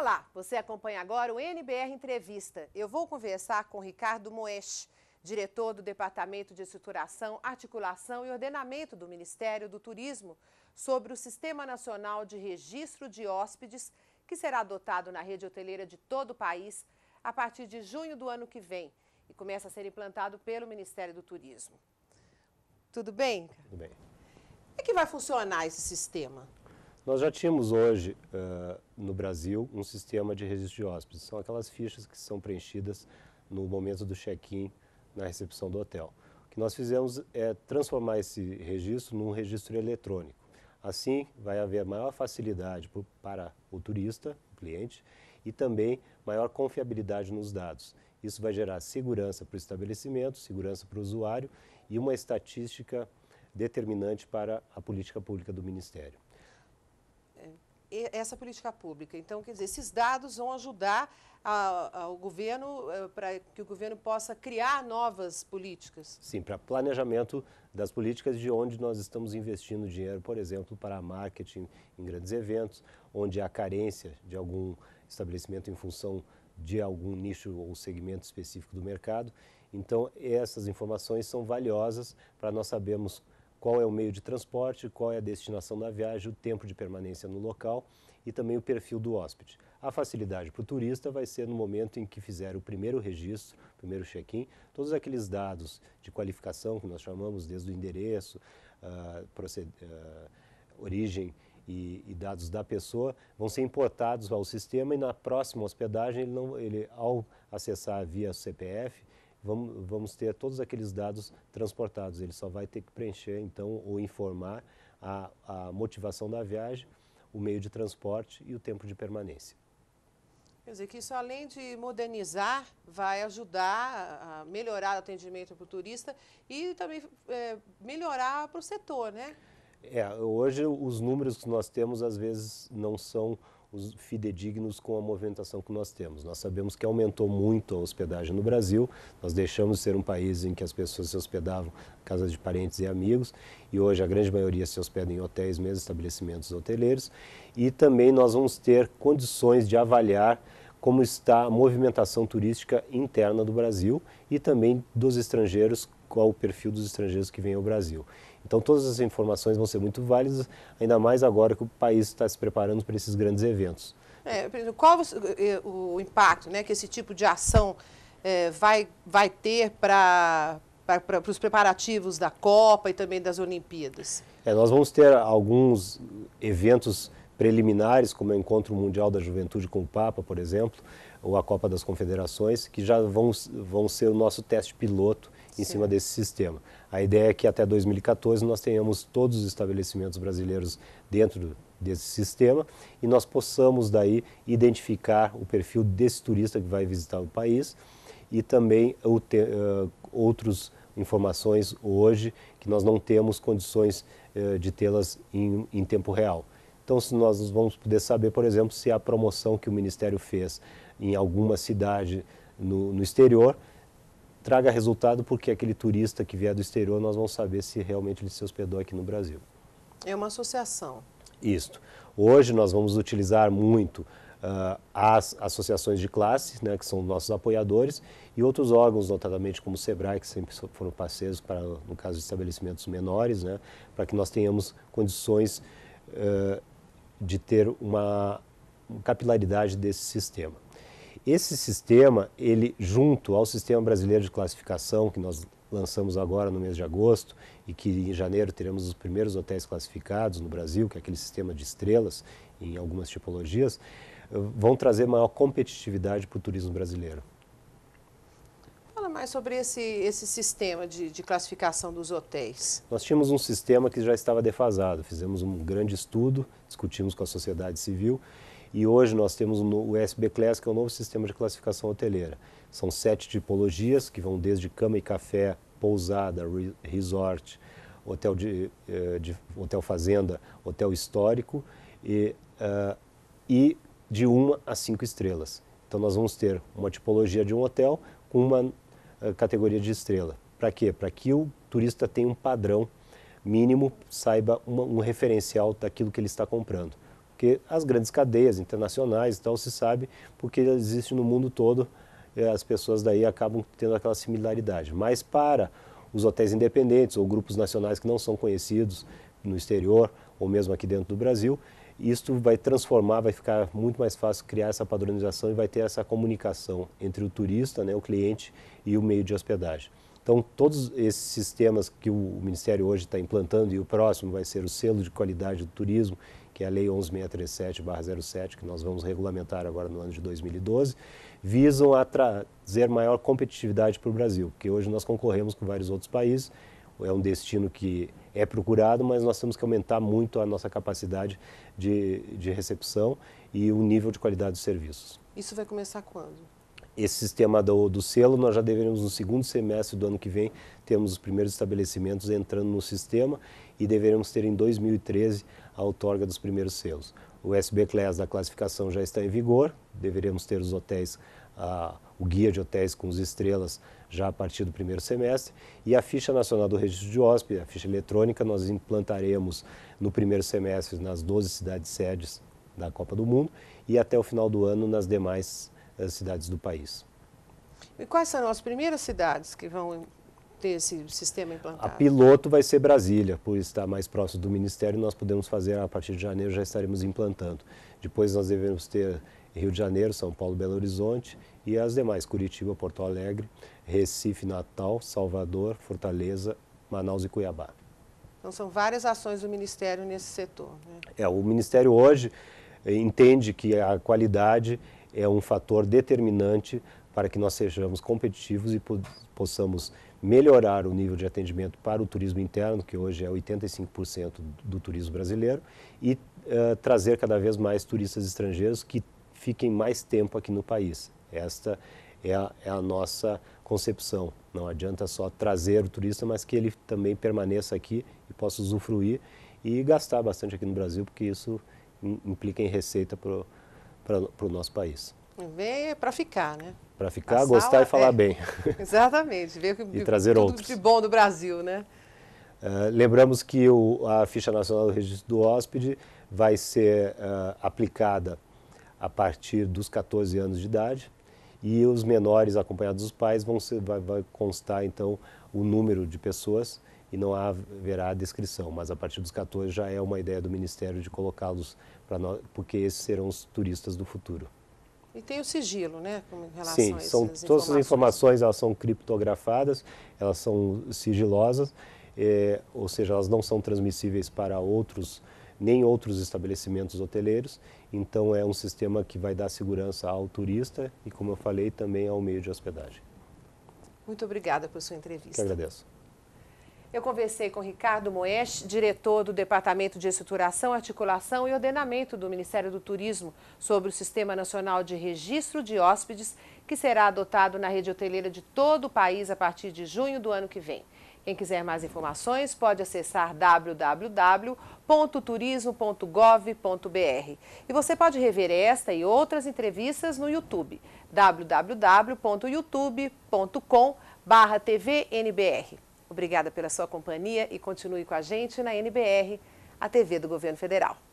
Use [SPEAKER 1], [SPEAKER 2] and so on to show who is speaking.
[SPEAKER 1] Olá, você acompanha agora o NBR Entrevista. Eu vou conversar com Ricardo Moesch, diretor do Departamento de Estruturação, Articulação e Ordenamento do Ministério do Turismo, sobre o Sistema Nacional de Registro de Hóspedes, que será adotado na rede hoteleira de todo o país a partir de junho do ano que vem e começa a ser implantado pelo Ministério do Turismo. Tudo bem? Tudo bem. Como é que vai funcionar esse sistema?
[SPEAKER 2] Nós já tínhamos hoje uh, no Brasil um sistema de registro de hóspedes. São aquelas fichas que são preenchidas no momento do check-in na recepção do hotel. O que nós fizemos é transformar esse registro num registro eletrônico. Assim, vai haver maior facilidade por, para o turista, o cliente, e também maior confiabilidade nos dados. Isso vai gerar segurança para o estabelecimento, segurança para o usuário e uma estatística determinante para a política pública do Ministério
[SPEAKER 1] essa política pública. Então, quer dizer, esses dados vão ajudar a, governo eh, para que o governo possa criar novas políticas.
[SPEAKER 2] Sim, para planejamento das políticas de onde nós estamos investindo dinheiro, por exemplo, para marketing em grandes eventos, onde há carência de algum estabelecimento em função de algum nicho ou segmento específico do mercado. Então, essas informações são valiosas para nós sabermos qual é o meio de transporte, qual é a destinação da viagem, o tempo de permanência no local e também o perfil do hóspede. A facilidade para o turista vai ser no momento em que fizer o primeiro registro, primeiro check-in, todos aqueles dados de qualificação que nós chamamos, desde o endereço, uh, uh, origem e, e, dados da pessoa, vão ser importados ao sistema e na próxima hospedagem, ele, não, ele ao acessar via CPF, vamos, vamos ter todos aqueles dados transportados. Ele só vai ter que preencher, então, ou informar a, a motivação da viagem, o meio de transporte e o tempo de permanência.
[SPEAKER 1] Quer dizer, que isso além de modernizar, vai ajudar a melhorar o atendimento para o turista e também é, melhorar para o setor, né?
[SPEAKER 2] É, hoje os números que nós temos às vezes não são os fidedignos com a movimentação que nós temos. Nós sabemos que aumentou muito a hospedagem no Brasil, nós deixamos de ser um país em que as pessoas se hospedavam em casas de parentes e amigos, e hoje a grande maioria se hospeda em hotéis, mesmo estabelecimentos hoteleiros, e também nós vamos ter condições de avaliar como está a movimentação turística interna do Brasil e também dos estrangeiros qual o perfil dos estrangeiros que vêm ao Brasil. Então, todas as informações vão ser muito válidas, ainda mais agora que o país está se preparando para esses grandes eventos.
[SPEAKER 1] É, qual é, o impacto né, que esse tipo de ação é, vai, vai ter para para os preparativos da Copa e também das Olimpíadas?
[SPEAKER 2] É, nós vamos ter alguns eventos preliminares, como o Encontro Mundial da Juventude com o Papa, por exemplo, ou a Copa das Confederações, que já vão, vão ser o nosso teste piloto em cima desse sistema. A ideia é que até 2014 nós tenhamos todos os estabelecimentos brasileiros dentro desse sistema e nós possamos daí identificar o perfil desse turista que vai visitar o país e também uh, outros informações hoje que nós não temos condições uh, de tê-las em, em tempo real. Então, se nós vamos poder saber, por exemplo, se a promoção que o Ministério fez em alguma cidade no, no exterior traga resultado, porque aquele turista que vier do exterior, nós vamos saber se realmente ele se hospedou aqui no Brasil.
[SPEAKER 1] É uma associação.
[SPEAKER 2] Isto. Hoje nós vamos utilizar muito uh, as associações de classe, né, que são nossos apoiadores, e outros órgãos, notadamente como o SEBRAE, que sempre foram parceiros para, no caso de estabelecimentos menores, né, para que nós tenhamos condições uh, de ter uma capilaridade desse sistema. Esse sistema, ele junto ao sistema brasileiro de classificação que nós lançamos agora no mês de agosto e que em janeiro teremos os primeiros hotéis classificados no Brasil, que é aquele sistema de estrelas em algumas tipologias, vão trazer maior competitividade para o turismo brasileiro.
[SPEAKER 1] Fala mais sobre esse, esse sistema de, de, classificação dos hotéis.
[SPEAKER 2] Nós tínhamos um sistema que já estava defasado, fizemos um grande estudo, discutimos com a sociedade civil e hoje nós temos o SB Class, que é o novo sistema de classificação hoteleira. São sete tipologias, que vão desde cama e café, pousada, resort, hotel, de, eh, de hotel fazenda, hotel histórico, e, uh, e de uma a cinco estrelas. Então nós vamos ter uma tipologia de um hotel com uma uh, categoria de estrela. Para quê? Para que o turista tenha um padrão mínimo, saiba uma, um referencial daquilo que ele está comprando porque as grandes cadeias internacionais e então tal se sabe, porque existe no mundo todo, eh, as pessoas daí acabam tendo aquela similaridade. Mas para os hotéis independentes ou grupos nacionais que não são conhecidos no exterior ou mesmo aqui dentro do Brasil, isto vai transformar, vai ficar muito mais fácil criar essa padronização e vai ter essa comunicação entre o turista, né, o cliente e o meio de hospedagem. Então, todos esses sistemas que o Ministério hoje está implantando e o próximo vai ser o selo de qualidade do turismo que é a Lei 11637-07, que nós vamos regulamentar agora no ano de 2012, visam a trazer maior competitividade para o Brasil, porque hoje nós concorremos com vários outros países, é um destino que é procurado, mas nós temos que aumentar muito a nossa capacidade de, de recepção e o nível de qualidade dos serviços.
[SPEAKER 1] Isso vai começar quando?
[SPEAKER 2] Esse sistema do, do selo, nós já deveremos no segundo semestre do ano que vem, temos os primeiros estabelecimentos entrando no sistema e deveremos ter em 2013 a outorga dos primeiros selos. O SB Class da classificação já está em vigor, deveremos ter os hotéis, o guia de hotéis com as estrelas já a partir do primeiro semestre. E a ficha nacional do registro de hóspede, a ficha eletrônica, nós implantaremos no primeiro semestre nas 12 cidades sedes da Copa do Mundo e até o final do ano nas demais eh, cidades do país.
[SPEAKER 1] E quais serão as primeiras cidades que vão ter esse sistema implantado? A piloto
[SPEAKER 2] vai ser Brasília, por estar mais próximo do Ministério, nós podemos fazer, a partir de janeiro já estaremos implantando. Depois nós devemos ter Rio de Janeiro, São Paulo, Belo Horizonte e as demais, Curitiba, Porto Alegre, Recife, Natal, Salvador, Fortaleza, Manaus e Cuiabá.
[SPEAKER 1] Então são várias ações do Ministério nesse setor. Né?
[SPEAKER 2] É, o Ministério hoje eh, entende que a qualidade é um fator determinante para que nós sejamos competitivos e possamos melhorar o nível de atendimento para o turismo interno, que hoje é 85% do turismo brasileiro, e uh, trazer cada vez mais turistas estrangeiros que fiquem mais tempo aqui no país. Esta é a, é a nossa concepção. Não adianta só trazer o turista, mas que ele também permaneça aqui e possa usufruir e gastar bastante aqui no Brasil, porque isso implica em receita para o nosso país.
[SPEAKER 1] Vem é para ficar, né?
[SPEAKER 2] Para ficar, gostar e falar é. bem.
[SPEAKER 1] Exatamente, ver e trazer tudo outros. de bom do Brasil, né?
[SPEAKER 2] Uh, lembramos que o, a ficha nacional do registro do hóspede vai ser uh, aplicada a partir dos 14 anos de idade e os menores acompanhados dos pais vão ser, vai, vai constar então o número de pessoas e não haverá descrição, mas a partir dos 14 já é uma ideia do Ministério de colocá-los para nós, porque esses serão os turistas do futuro.
[SPEAKER 1] E tem o sigilo, né? Sim, são, todas as
[SPEAKER 2] informações elas são criptografadas, elas são sigilosas, é, ou seja, elas não são transmissíveis para outros, nem outros estabelecimentos hoteleiros. Então é um sistema que vai dar segurança ao turista e, como eu falei, também ao meio de hospedagem.
[SPEAKER 1] Muito obrigada por sua entrevista. Que agradeço. Eu conversei com Ricardo Moesch, diretor do Departamento de Estruturação, Articulação e Ordenamento do Ministério do Turismo, sobre o Sistema Nacional de Registro de Hóspedes, que será adotado na rede hoteleira de todo o país a partir de junho do ano que vem. Quem quiser mais informações pode acessar www.turismo.gov.br. E você pode rever esta e outras entrevistas no YouTube, www.youtube.com.br. Obrigada pela sua companhia e continue com a gente na NBR, a TV do Governo Federal.